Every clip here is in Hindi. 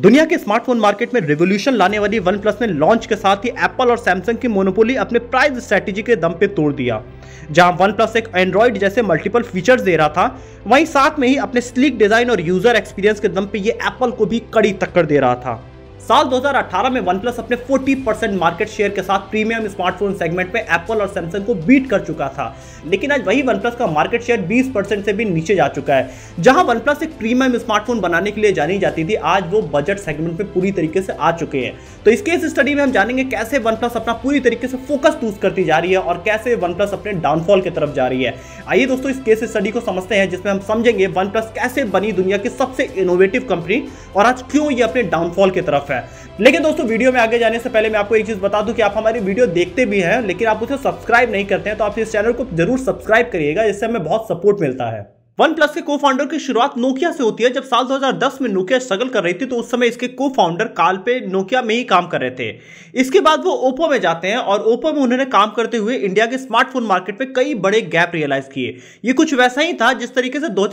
दुनिया के स्मार्टफोन मार्केट में रिवोल्यूशन लाने वाली वन प्लस ने लॉन्च के साथ ही एप्पल और सैमसंग की मोनोपोली अपने प्राइस स्ट्रेटेजी के दम पे तोड़ दिया जहां वन प्लस एक एंड्रॉइड जैसे मल्टीपल फीचर्स दे रहा था वहीं साथ में ही अपने स्लीक डिजाइन और यूजर एक्सपीरियंस के दम पे ये एप्पल को भी कड़ी टक्कर दे रहा था साल 2018 में OnePlus अपने 40 परसेंट मार्केट शेयर के साथ प्रीमियम स्मार्टफोन सेगमेंट में एप्पल और सैमसंग को बीट कर चुका था लेकिन आज वही OnePlus का मार्केट शेयर 20 परसेंट से भी नीचे जा चुका है जहां OnePlus एक प्रीमियम स्मार्टफोन बनाने के लिए जानी जाती थी आज वो बजट सेगमेंट में पूरी तरीके से आ चुके हैं तो इसके इस स्टडी में हम जानेंगे कैसे OnePlus अपना पूरी तरीके से फोकस लूज करती जा रही है और कैसे OnePlus अपने डाउनफॉल की तरफ जा रही है आइए दोस्तों इस केस स्टडी को समझते हैं जिसमें हम समझेंगे OnePlus कैसे बनी दुनिया की सबसे इनोवेटिव कंपनी और आज क्यों ये अपने डाउनफॉल की तरफ टफ है लेकिन दोस्तों वीडियो में आगे जाने से पहले मैं आपको एक चीज़ बता दूं कि आप हमारी वीडियो देखते भी हैं लेकिन आप उसे सब्सक्राइब नहीं करते हैं तो आप इस चैनल को जरूर सब्सक्राइब करिएगा इससे हमें बहुत सपोर्ट मिलता है वन प्लस के को फाउंडर की शुरुआत नोकिया से होती है जब साल 2010 में नोकिया स्ट्रगल कर रही थी तो उस समय इसके को फाउंडर काल पे नोकिया में ही काम कर रहे थे इसके बाद वो ओप्पो में जाते हैं और ओप्पो में उन्होंने काम करते हुए इंडिया के स्मार्टफोन मार्केट में कई बड़े गैप रियलाइज किए ये कुछ वैसा ही था जिस तरीके से दो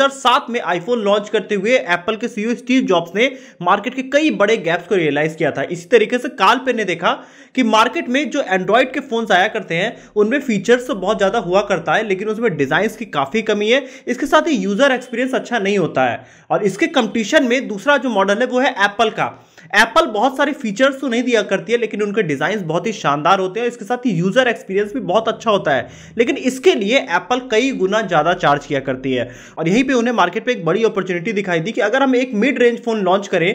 में आईफोन लॉन्च करते हुए एप्पल के सीओ स्टीव जॉब्स ने मार्केट के कई बड़े गैप्स को रियलाइज किया था इसी तरीके से काल पे ने देखा कि मार्केट में जो एंड्रॉयड के फोन आया करते हैं उनमें फीचर्स तो बहुत ज्यादा हुआ करता है लेकिन उसमें डिजाइन की काफी कमी है इसके साथ ही यूज़र एक्सपीरियंस अच्छा नहीं होता है और इसके कंपटीशन में दूसरा जो मॉडल है वो है एप्पल का एप्पल बहुत सारे फीचर्स तो नहीं दिया करती है लेकिन उनके डिजाइन बहुत ही शानदार होते हैं इसके साथ ही यूजर एक्सपीरियंस भी बहुत अच्छा होता है लेकिन इसके लिए एप्पल कई गुना ज्यादा चार्ज किया करती है और यहीं पर उन्हें मार्केट पर एक बड़ी अपॉर्चुनिटी दिखाई दी कि अगर हम एक मिड रेंज फोन लॉन्च करें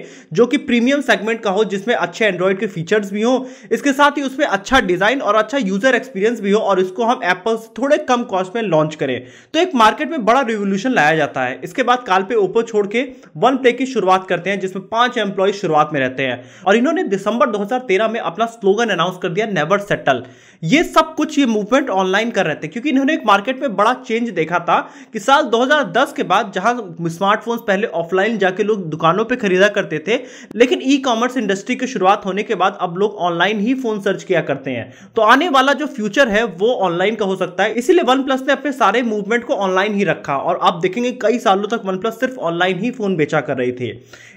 जो कि प्रीमियम सेगमेंट का हो जिसमें अच्छे एंड्रॉयड के फीचर्स भी हो इसके साथ ही उसमें अच्छा डिजाइन और अच्छा यूजर एक्सपीरियंस भी हो और इसको हम एप्पल से थोड़े कम कॉस्ट में लॉन्च करें तो एक मार्केट में बड़ा रिवोल्यूशन लाया जाता है इसके बाद काल पे ओप्पो छोड़ के वन प्ले की शुरुआत करते हैं जिसमें पांच एम्प्लॉय शुरुआत में रहते रहते हैं और इन्होंने दिसंबर 2013 में अपना स्लोगन अनाउंस कर दिया नेवर सेटल ये सब कुछ ये मूवमेंट ऑनलाइन कर रहे थे क्योंकि इन्होंने एक मार्केट में बड़ा चेंज देखा था कि साल 2010 के बाद जहां स्मार्टफोन्स पहले ऑफलाइन जाके लोग दुकानों पे खरीदा करते थे लेकिन ई कॉमर्स इंडस्ट्री की शुरुआत होने के बाद अब लोग ऑनलाइन ही फोन सर्च किया करते हैं तो आने वाला जो फ्यूचर है वो ऑनलाइन का हो सकता है इसीलिए वन ने अपने सारे मूवमेंट को ऑनलाइन ही रखा और आप देखेंगे कई सालों तक वन सिर्फ ऑनलाइन ही फोन बेचा कर रही थी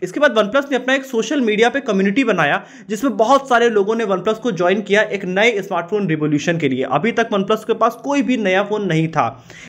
इसके बाद वन ने अपना एक सोशल मीडिया मीडिया पे कम्युनिटी बनाया जिसमें बहुत सारे लोगों ने वन प्लस को ज्वाइन किया एक नए स्मार्टफोन रिवोल्यूशन के लिए अभी तक वन प्लस के पास कोई भी नया फोन नहीं था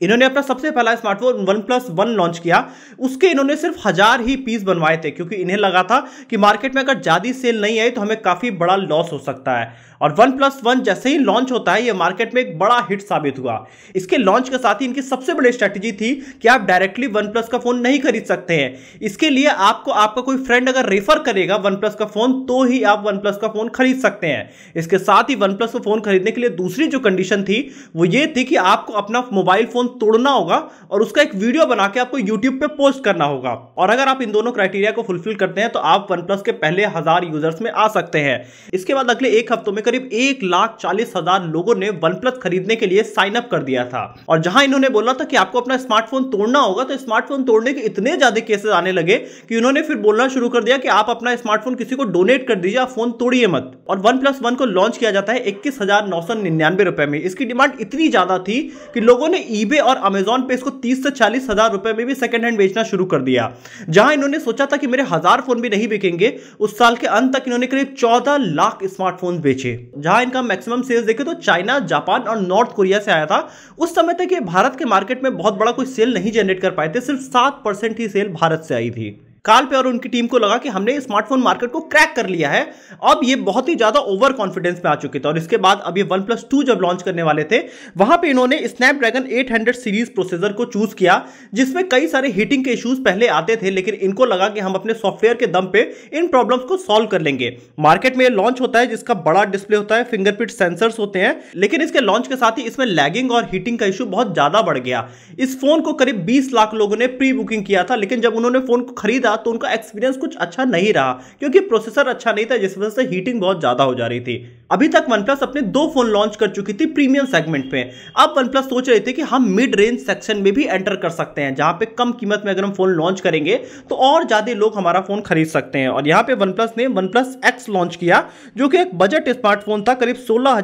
इन्होंने अपना सबसे पहला smartphone one plus one launch किया उसके इन्होंने सिर्फ हजार ही पीस बनवाए थे क्योंकि इन्हें लगा था कि मार्केट में अगर ज्यादा सेल नहीं आई तो हमें काफी बड़ा लॉस हो सकता है और वन प्लस वन जैसे ही लॉन्च होता है ये मार्केट में एक बड़ा हिट साबित हुआ इसके लॉन्च के साथ ही इनकी सबसे बड़ी स्ट्रैटेजी थी कि आप डायरेक्टली वन प्लस का फोन नहीं खरीद सकते हैं इसके लिए आपको आपका कोई फ्रेंड अगर रेफर करेगा वन वन प्लस का फोन तो ही आप वन प्लस का फोन खरीद सकते हैं इसके साथ ही वन प्लस का फोन खरीदने के लिए दूसरी जो कंडीशन थी वो ये थी कि आपको अपना मोबाइल फोन तोड़ना होगा और उसका एक वीडियो बना के आपको यूट्यूब पर पोस्ट करना होगा और अगर आप इन दोनों क्राइटेरिया को फुलफिल करते हैं तो आप वन के पहले हजार यूजर्स में आ सकते हैं इसके बाद अगले एक हफ्तों में करीब एक लाख चालीस हजार लोगों ने वन खरीदने के लिए साइन अप कर दिया था और जहां इन्होंने बोला था कि आपको अपना स्मार्टफोन तोड़ना होगा तो स्मार्टफोन तोड़ने के इतने ज्यादा केसेस आने लगे कि उन्होंने फिर बोलना शुरू कर दिया कि आप अपना स्मार्टफोन स्मार्टफोन किसी को डोनेट कर दीजिए आप फोन तोड़िए मत और वन प्लस वन को लॉन्च किया जाता है इक्कीस हजार नौ सौ निन्यानवे रुपए में इसकी डिमांड इतनी ज्यादा थी कि लोगों ने ईबे और अमेजोन पे इसको तीस से चालीस हजार रुपए में भी सेकंड हैंड बेचना शुरू कर दिया जहां इन्होंने सोचा था कि मेरे हजार फोन भी नहीं बिकेंगे उस साल के अंत तक इन्होंने करीब चौदह लाख स्मार्टफोन बेचे जहां इनका मैक्सिमम सेल्स देखे तो चाइना जापान और नॉर्थ कोरिया से आया था उस समय तक ये भारत के मार्केट में बहुत बड़ा कोई सेल नहीं जनरेट कर पाए थे सिर्फ सात परसेंट ही सेल भारत से आई थी काल पे और उनकी टीम को लगा कि हमने स्मार्टफोन मार्केट को क्रैक कर लिया है अब ये बहुत ही ज़्यादा ओवर कॉन्फिडेंस में आ चुके थे और इसके बाद अब ये वन प्लस टू जब लॉन्च करने वाले थे वहां पर इन्होंने स्नैपड्रैगन एट सीरीज प्रोसेसर को चूज किया जिसमें कई सारे हीटिंग के इश्यूज पहले आते थे लेकिन इनको लगा कि हम अपने सॉफ्टवेयर के दम पे इन प्रॉब्लम्स को सॉल्व कर लेंगे मार्केट में लॉन्च होता है जिसका बड़ा डिस्प्ले होता है फिंगरप्रिंट सेंसर्स होते हैं लेकिन इसके लॉन्च के साथ ही इसमें लैगिंग और हीटिंग का इशू बहुत ज्यादा बढ़ गया इस फोन को करीब बीस लाख लोगों ने प्री बुकिंग किया था लेकिन जब उन्होंने फोन को खरीदा था तो उनका एक्सपीरियंस कुछ अच्छा नहीं रहा क्योंकि प्रोसेसर अच्छा नहीं था जिस वजह से हीटिंग बहुत ज़्यादा हो जा रही थी अभी तक OnePlus अपने दो फोन लॉन्च कर चुकी थी प्रीमियम सेगमेंट में अब OnePlus सोच रहे थे कि हम मिड रेंज सेक्शन में भी एंटर कर सकते हैं जहां पे कम कीमत में अगर हम फोन लॉन्च करेंगे तो और ज्यादा लोग हमारा फोन खरीद सकते हैं और यहां पे OnePlus ने OnePlus X लॉन्च किया जो कि एक बजट स्मार्टफोन था करीब सोलह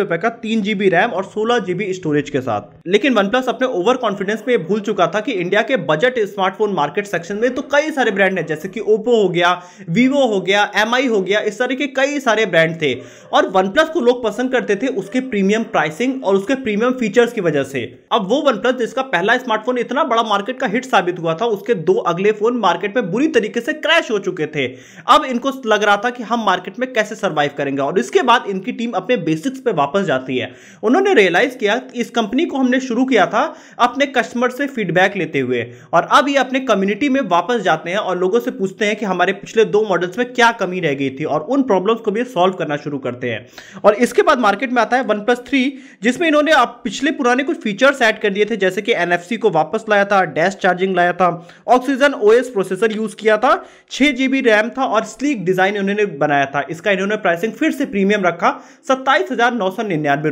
रुपए का तीन जीबी रैम और सोलह जीबी स्टोरेज के साथ लेकिन OnePlus अपने ओवर कॉन्फिडेंस में भूल चुका था कि इंडिया के बजट स्मार्टफोन मार्केट सेक्शन में तो कई सारे ब्रांड है जैसे कि ओप्पो हो गया वीवो हो गया एम हो गया इस तरह के कई सारे ब्रांड थे और वन प्लस को लोग पसंद करते थे उसके प्रीमियम प्राइसिंग और उसके प्रीमियम फीचर्स की वजह से अब वो वन प्लस जिसका पहला स्मार्टफोन इतना बड़ा मार्केट का हिट साबित हुआ था उसके दो अगले फोन मार्केट में बुरी तरीके से क्रैश हो चुके थे अब इनको लग रहा था कि हम मार्केट में कैसे सर्वाइव करेंगे और इसके बाद इनकी टीम अपने बेसिक्स पे वापस जाती है उन्होंने रियलाइज किया इस कंपनी को हमने शुरू किया था अपने कस्टमर से फीडबैक लेते हुए और अब ये अपने कम्युनिटी में वापस जाते हैं और लोगों से पूछते हैं कि हमारे पिछले दो मॉडल्स में क्या कमी रह गई थी और उन प्रॉब्लम्स को भी सॉल्व करना करना शुरू करते हैं और इसके बाद मार्केट में आता है वन प्लस थ्री जिसमें इन्होंने आप पिछले पुराने कुछ फीचर्स ऐड कर दिए थे जैसे कि एन को वापस लाया था डैश चार्जिंग लाया था ऑक्सीजन ओ प्रोसेसर यूज किया था छह जी रैम था और स्लीक डिजाइन इन्होंने बनाया था इसका इन्होंने प्राइसिंग फिर से प्रीमियम रखा सत्ताईस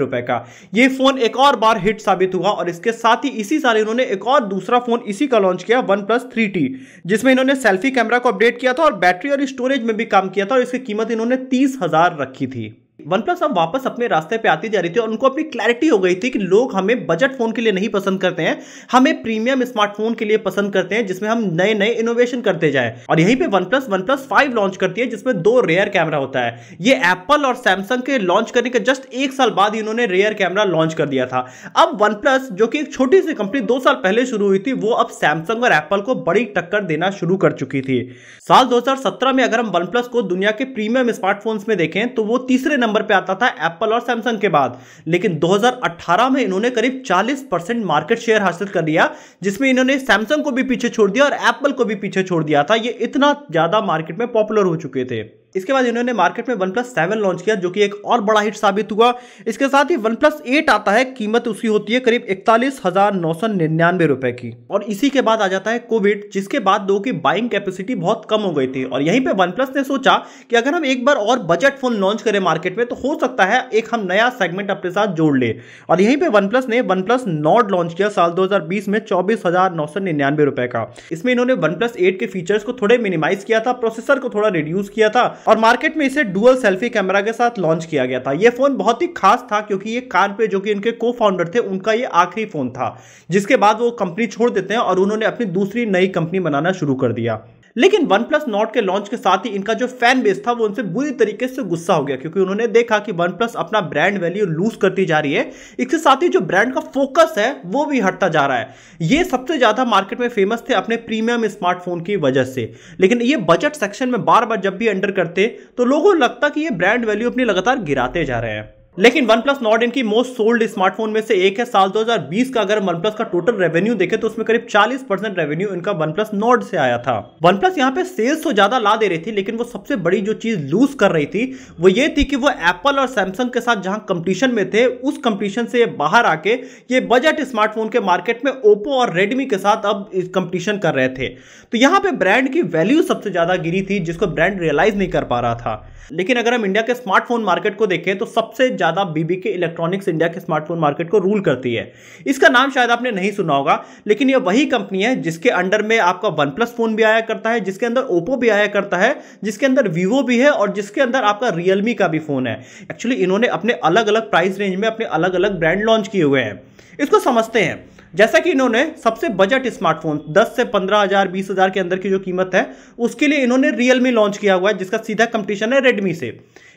रुपए का ये फोन एक और बार हिट साबित हुआ और इसके साथ ही इसी साल इन्होंने एक और दूसरा फोन इसी का लॉन्च किया वन प्लस थ्री टी जिसमें इन्होंने सेल्फी कैमरा को अपडेट किया था और बैटरी और स्टोरेज में भी काम किया था और इसकी कीमत इन्होंने तीस हजार रखी रखी थी वन प्लस अब वापस अपने रास्ते पे आती जा रही थी और उनको अपनी क्लैरिटी हो गई थी कि लोग हमें बजट फोन के लिए नहीं पसंद करते हैं हमें प्रीमियम स्मार्टफोन के लिए पसंद करते हैं जिसमें हम नए नए इनोवेशन करते जाए और यहीं पे one plus one plus five launch करती है जिसमें दो रेयर कैमरा होता है ये एप्पल और सैमसंग के लॉन्च करने के जस्ट एक साल बाद इन्होंने रेयर कैमरा लॉन्च कर दिया था अब वन जो कि एक छोटी सी कंपनी दो साल पहले शुरू हुई थी वो अब सैमसंग और एप्पल को बड़ी टक्कर देना शुरू कर चुकी थी साल दो में अगर हम वन को दुनिया के प्रीमियम स्मार्टफोन में देखें तो वो तीसरे नंबर पे आता था एप्पल और सैमसंग के बाद लेकिन 2018 में इन्होंने करीब 40 परसेंट मार्केट शेयर हासिल कर लिया जिसमें इन्होंने सैमसंग को भी पीछे छोड़ दिया और एप्पल को भी पीछे छोड़ दिया था ये इतना ज़्यादा मार्केट में पॉपुलर हो चुके थे इसके बाद इन्होंने मार्केट में वन प्लस सेवन लॉन्च किया जो कि एक और बड़ा हिट साबित हुआ इसके साथ ही वन प्लस एट आता है कीमत उसकी होती है करीब इकतालीस हजार नौ सौ निन्यानवे रुपए की और इसी के बाद आ जाता है कोविड जिसके बाद लोगों की बाइंग कैपेसिटी बहुत कम हो गई थी और यहीं पर वन प्लस ने सोचा कि अगर हम एक बार और बजट फोन लॉन्च करें मार्केट में तो हो सकता है एक हम नया सेगमेंट अपने साथ जोड़ ले और यहीं पर वन प्लस ने वन प्लस लॉन्च किया साल दो में चौबीस रुपए का इसमें इन्होंने वन प्लस एट के फीचर्स को थोड़े मिनिमाइज किया था प्रोसेसर को थोड़ा रिड्यूस किया था और मार्केट में इसे डुअल सेल्फी कैमरा के साथ लॉन्च किया गया था यह फोन बहुत ही खास था क्योंकि ये कार पे जो कि इनके को फाउंडर थे उनका ये आखिरी फोन था जिसके बाद वो कंपनी छोड़ देते हैं और उन्होंने अपनी दूसरी नई कंपनी बनाना शुरू कर दिया लेकिन वन प्लस नॉट के लॉन्च के साथ ही इनका जो फैन बेस था वो उनसे बुरी तरीके से गुस्सा हो गया क्योंकि उन्होंने देखा कि वन प्लस अपना ब्रांड वैल्यू लूज करती जा रही है इसके साथ ही जो ब्रांड का फोकस है वो भी हटता जा रहा है ये सबसे ज्यादा मार्केट में फेमस थे अपने प्रीमियम स्मार्टफोन की वजह से लेकिन ये बजट सेक्शन में बार बार जब भी एंटर करते तो लोगों को लगता कि ये ब्रांड वैल्यू अपनी लगातार गिराते जा रहे हैं लेकिन वन प्लस नॉट इनकी मोस्ट सोल्ड स्मार्टफोन में से एक है साल 2020 का अगर वन प्लस का टोटल रेवेन्यू देखे तो उसमें करीब 40 परसेंट रेवेन्यू इनका वन प्लस नॉट से आया था वन प्लस यहाँ पे सेल्स तो ज्यादा ला दे रही थी लेकिन वो सबसे बड़ी जो चीज लूज कर रही थी वो ये थी कि वो एप्पल और सैमसंग के साथ जहां कंपटीशन में थे उस कंपटीशन से बाहर आके ये बजट स्मार्टफोन के मार्केट में ओप्पो और रेडमी के साथ अब कंपटीशन कर रहे थे तो यहाँ पे ब्रांड की वैल्यू सबसे ज्यादा गिरी थी जिसको ब्रांड रियलाइज नहीं कर पा रहा था लेकिन अगर हम इंडिया के स्मार्टफोन मार्केट को देखें तो सबसे ज़्यादा बीबीके इलेक्ट्रॉनिक्स इंडिया के स्मार्टफोन मार्केट को रूल करती है इसका नाम शायद आपने नहीं सुना होगा लेकिन यह वही कंपनी है जिसके अंडर में आपका वन प्लस फोन भी आया करता है जिसके अंदर ओप्पो भी आया करता है जिसके अंदर वीवो भी है और जिसके अंदर आपका रियलमी का भी फोन है एक्चुअली इन्होंने अपने अलग अलग प्राइस रेंज में अपने अलग अलग ब्रांड लॉन्च किए हुए हैं इसको समझते हैं जैसा कि इन्होंने सबसे बजट स्मार्टफोन 10 से 15 हजार बीस हजार के अंदर की जो कीमत है उसके लिए इन्होंने रियलमी लॉन्च किया हुआ है जिसका सीधा कंपटीशन है रेडमी से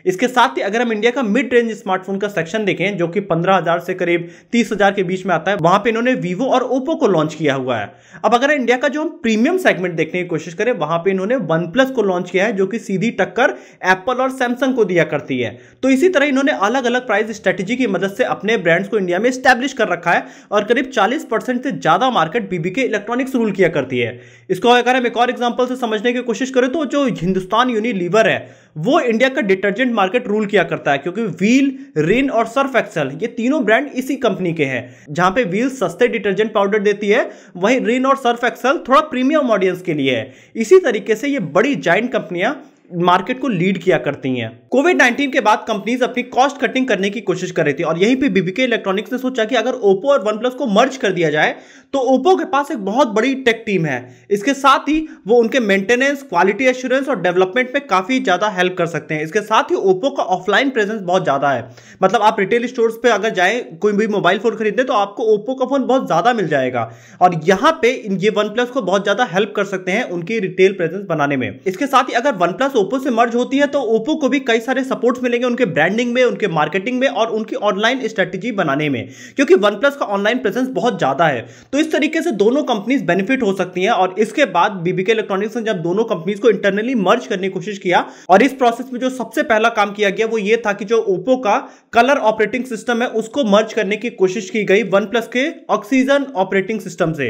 इसके साथ ही अगर हम इंडिया का मिड रेंज स्मार्टफोन का सेक्शन देखें जो कि पंद्रह हजार से करीब तीस हजार के बीच में आता है वहां पे इन्होंने वीवो और ओप्पो को लॉन्च किया हुआ है अब अगर इंडिया का जो हम प्रीमियम सेगमेंट देखने की कोशिश करें वहां पे इन्होंने वन प्लस को लॉन्च किया है जो कि सीधी टक्कर एप्पल और सैमसंग को दिया करती है तो इसी तरह इन्होंने अलग अलग प्राइस स्ट्रेटेजी की मदद से अपने ब्रांड्स को इंडिया में स्टैब्लिश कर रखा है और करीब चालीस से ज्यादा मार्केट बीबी के इलेक्ट्रॉनिक्स रूल किया करती है इसको अगर हम एक और एग्जाम्पल से समझने की कोशिश करें तो जो हिंदुस्तान यूनिलीवर है वो इंडिया का डिटर्जेंट इंडियन मार्केट रूल किया करता है क्योंकि व्हील रिन और सर्फ एक्सल ये तीनों ब्रांड इसी कंपनी के हैं जहां पे व्हील सस्ते डिटर्जेंट पाउडर देती है वहीं रिन और सर्फ एक्सल थोड़ा प्रीमियम ऑडियंस के लिए है इसी तरीके से ये बड़ी जॉइंट कंपनियां मार्केट को लीड किया करती हैं कोविड 19 के बाद कंपनीज अपनी कॉस्ट कटिंग करने की कोशिश कर रही थी और यहीं पे बीबीके इलेक्ट्रॉनिक्स ने सोचा कि अगर ओप्पो और वन प्लस को मर्ज कर दिया जाए तो ओप्पो के पास एक बहुत बड़ी टेक टीम है इसके साथ ही वो उनके मेंटेनेंस क्वालिटी एश्योरेंस और डेवलपमेंट में काफी ज्यादा हेल्प कर सकते हैं इसके साथ ही ओप्पो का ऑफलाइन प्रेजेंस बहुत ज्यादा है मतलब आप रिटेल स्टोर्स पर अगर जाए कोई भी मोबाइल फोन खरीदे तो आपको ओप्पो का फोन बहुत ज्यादा मिल जाएगा और यहाँ पे ये वन प्लस को बहुत ज्यादा हेल्प कर सकते हैं उनकी रिटेल प्रेजेंस बनाने में इसके साथ ही अगर वन प्लस ओप्पो से मर्ज होती है तो ओप्पो को भी कई सारे सपोर्ट्स मिलेंगे उनके ब्रांडिंग में उनके मार्केटिंग में और उनकी ऑनलाइन स्ट्रेटेजी बनाने में क्योंकि वन प्लस का ऑनलाइन प्रेजेंस बहुत ज़्यादा है तो इस तरीके से दोनों कंपनीज बेनिफिट हो सकती हैं और इसके बाद बीबीके इलेक्ट्रॉनिक्स ने जब दोनों कंपनीज को इंटरनली मर्ज करने की कोशिश किया और इस प्रोसेस में जो सबसे पहला काम किया गया वो ये था कि जो ओप्पो का कलर ऑपरेटिंग सिस्टम है उसको मर्ज करने की कोशिश की गई वन प्लस के ऑक्सीजन ऑपरेटिंग सिस्टम से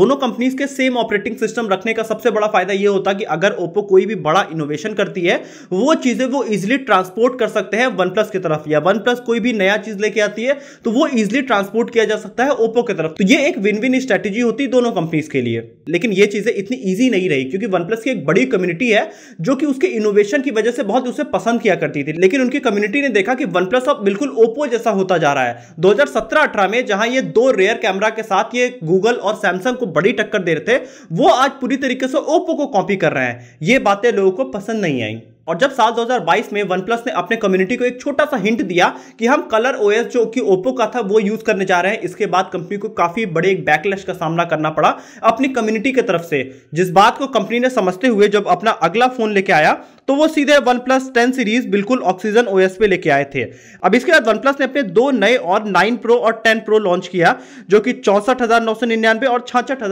दोनों कंपनीज के सेम ऑपरेटिंग सिस्टम रखने का सबसे बड़ा फायदा यह होता कि अगर ओप्पो कोई भी बड़ा इनोवेशन मेंशन करती है वो चीज़ें वो इजिली ट्रांसपोर्ट कर सकते हैं वन प्लस की तरफ या वन प्लस कोई भी नया चीज़ लेके आती है तो वो इजिली ट्रांसपोर्ट किया जा सकता है ओप्पो की तरफ तो ये एक विन विन स्ट्रेटेजी होती है दोनों कंपनीज के लिए लेकिन ये चीज़ें इतनी ईजी नहीं रही क्योंकि वन प्लस की एक बड़ी कम्युनिटी है जो कि उसके इनोवेशन की वजह से बहुत उसे पसंद किया करती थी लेकिन उनकी कम्युनिटी ने देखा कि वन प्लस अब बिल्कुल ओप्पो जैसा होता जा रहा है दो हजार में जहां ये दो रेयर कैमरा के साथ ये गूगल और सैमसंग को बड़ी टक्कर दे रहे थे वो आज पूरी तरीके से ओप्पो को कॉपी कर रहे हैं ये बातें लोगों को पसंद पसंद नहीं आई और जब साल 2022 में वन प्लस ने अपने कम्युनिटी को एक छोटा सा हिंट दिया कि हम कलर ओएस जो कि ओप्पो का था वो यूज करने जा रहे हैं इसके बाद कंपनी को काफी बड़े एक बैकलैश का सामना करना पड़ा अपनी कम्युनिटी की तरफ से जिस बात को कंपनी ने समझते हुए जब अपना अगला फोन लेके आया तो वो सीधे वन प्लस टेन सीरीज बिल्कुल ऑक्सीजन ओएस पे लेके आए थे अब इसके बाद वन प्लस ने अपने दो नए और नाइन प्रो और टेन प्रो लॉन्च किया जो कि चौंसठ और छाछठ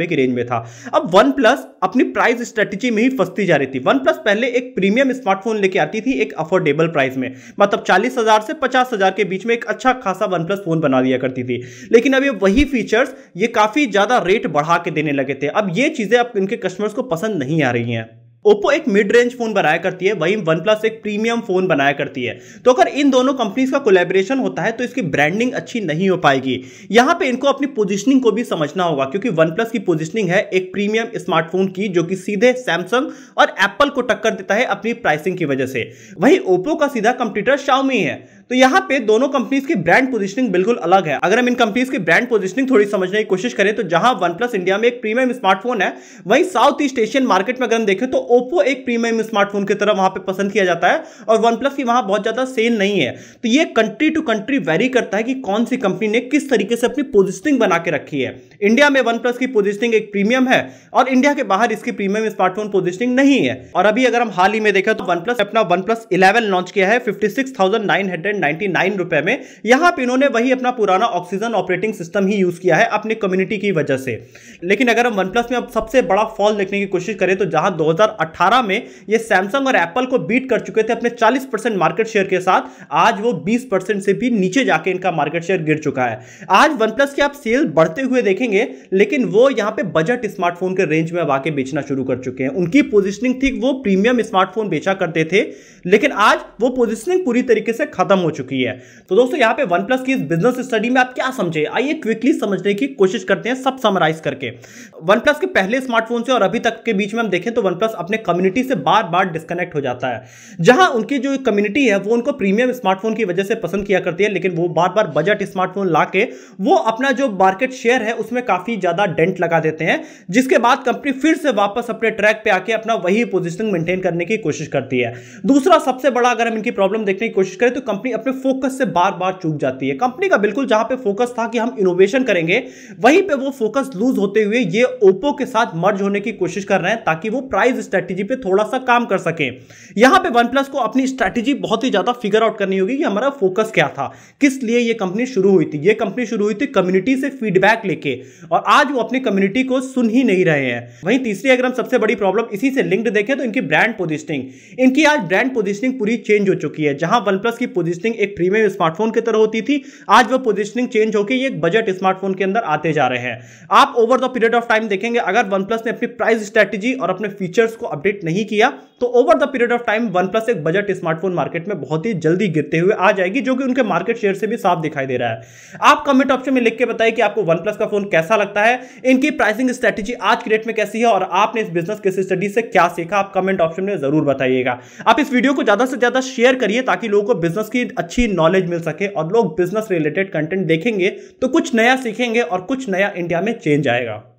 की रेंज में था अब वन प्लस अपनी प्राइस स्ट्रेटेजी में ही फंसती जा रही थी वन प्लस पहले एक प्रीमियम स्मार्टफोन लेके आती थी एक अफोर्डेबल प्राइस में मतलब चालीस हजार से पचास हजार के बीच में एक अच्छा खासा वन प्लस फोन बना दिया करती थी लेकिन अब ये वही फीचर्स ये काफी ज्यादा रेट बढ़ा के देने लगे थे अब ये चीजें अब इनके कस्टमर्स को पसंद नहीं आ रही हैं ओप्पो एक मिड रेंज फोन बनाया करती है वहीं वन प्लस एक प्रीमियम फोन बनाया करती है तो अगर इन दोनों कंपनीज का कोलेबरेशन होता है तो इसकी ब्रांडिंग अच्छी नहीं हो पाएगी यहां पे इनको अपनी पोजिशनिंग को भी समझना होगा क्योंकि वन प्लस की पोजिशनिंग है एक प्रीमियम स्मार्टफोन की जो कि सीधे सैमसंग और एप्पल को टक्कर देता है अपनी प्राइसिंग की वजह से वही ओप्पो का सीधा कंप्यूटर शाउमी है तो यहाँ पे दोनों कंपनीज की ब्रांड पोजिशनिंग बिल्कुल अलग है अगर हम इन कंपनीज की ब्रांड पोजिशनिंग थोड़ी समझने की कोशिश करें तो जहां वन प्लस इंडिया में एक प्रीमियम स्मार्टफोन है वहीं साउथ ईस्ट एशियन मार्केट में अगर हम देखें तो ओप्पो एक प्रीमियम स्मार्टफोन की तरह वहां पर पसंद किया जाता है और वन प्लस की वहां बहुत ज्यादा सेल नहीं है तो ये कंट्री टू कंट्री वेरी करता है कि कौन सी कंपनी ने किस तरीके से अपनी पोजिशनिंग बना के रखी है इंडिया में वन प्लस की पोजिशनिंग एक प्रीमियम है और इंडिया के बाहर इसकी प्रीमियम स्मार्टफोन पोजिशनिंग नहीं है और अभी अगर हम हाल ही में देखें तो वन प्लस अपना वन प्लस इलेवन लॉन्च किया है fifty six thousand nine hundred hundred में यहां पर इन्होंने वही अपना पुराना ऑक्सीजन ऑपरेटिंग सिस्टम ही यूज किया है अपनी कम्युनिटी की वजह से लेकिन अगर हम वन प्लस में अब सबसे बड़ा फॉल देखने की कोशिश करें तो जहां 2018 में ये सैमसंग और एप्पल को बीट कर चुके थे अपने 40 परसेंट मार्केट शेयर के साथ आज वो 20 परसेंट से भी नीचे जाके इनका मार्केट शेयर गिर चुका है आज वन प्लस की आप सेल बढ़ते हुए देखेंगे लेकिन वो यहां पे बजट स्मार्टफोन के रेंज में आके बेचना शुरू कर चुके हैं उनकी पोजिशनिंग थी वो प्रीमियम स्मार्टफोन बेचा करते थे लेकिन आज वो पोजिशनिंग पूरी तरीके से खत्म हो हो चुकी है तो दोस्तों यहाँ पे वन प्लस की इस बिजनेस स्टडी में आप क्या समझे आइए क्विकली समझने की कोशिश करते हैं सब समराइज करके वन प्लस के पहले स्मार्टफोन से और अभी तक के बीच में हम देखें तो वन प्लस अपने कम्युनिटी से बार बार डिस्कनेक्ट हो जाता है जहां उनकी जो कम्युनिटी है वो उनको प्रीमियम स्मार्टफोन की वजह से पसंद किया करती है लेकिन वो बार बार बजट स्मार्टफोन ला वो अपना जो मार्केट शेयर है उसमें काफी ज्यादा डेंट लगा देते हैं जिसके बाद कंपनी फिर से वापस अपने ट्रैक पर आके अपना वही पोजिशन मेंटेन करने की कोशिश करती है दूसरा सबसे बड़ा अगर हम इनकी प्रॉब्लम देखने की कोशिश करें तो कंपनी अपने फोकस से बार बार चूक जाती है कंपनी का बिल्कुल जहां पे फोकस था कि हम इनोवेशन करेंगे वहीं पे वो फोकस लूज होते हुए ये ओप्पो के साथ मर्ज होने की कोशिश कर रहे हैं ताकि वो प्राइस स्ट्रेटेजी पे थोड़ा सा काम कर सके यहां पे वन को अपनी स्ट्रेटेजी बहुत ही ज्यादा फिगर आउट करनी होगी कि हमारा फोकस क्या था किस लिए ये कंपनी शुरू हुई थी ये कंपनी शुरू हुई थी कम्युनिटी से फीडबैक लेके और आज वो अपनी कम्युनिटी को सुन ही नहीं रहे हैं वहीं तीसरी अगर हम सबसे बड़ी प्रॉब्लम इसी से लिंक्ड देखें तो इनकी ब्रांड पोजिशनिंग इनकी आज ब्रांड पोजिशनिंग पूरी चेंज हो चुकी है जहां वन प्लस की पोजिशनिंग पोजिशनिंग एक प्रीमियम स्मार्टफोन की तरह होती थी आज वो पोजिशनिंग चेंज होकर एक बजट स्मार्टफोन के अंदर आते जा रहे हैं आप over the period of time देखेंगे अगर वन प्लस ने अपनी प्राइस स्ट्रैटेजी और अपने फीचर्स को अपडेट नहीं किया तो over the period of time one plus एक बजट स्मार्टफोन मार्केट में बहुत ही जल्दी गिरते हुए आ जाएगी जो कि उनके मार्केट शेयर से भी साफ दिखाई दे रहा है आप कमेंट ऑप्शन में लिख के बताइए कि आपको वन प्लस का फोन कैसा लगता है इनकी प्राइसिंग स्ट्रैटेजी आज के डेट में कैसी है और आपने इस बिजनेस केस स्टडी से क्या सीखा आप कमेंट ऑप्शन में जरूर बताइएगा आप इस वीडियो को ज्यादा से ज्यादा शेयर करिए ताकि लोगों को बिजनेस की अच्छी नॉलेज मिल सके और लोग बिजनेस रिलेटेड कंटेंट देखेंगे तो कुछ नया सीखेंगे और कुछ नया इंडिया में चेंज आएगा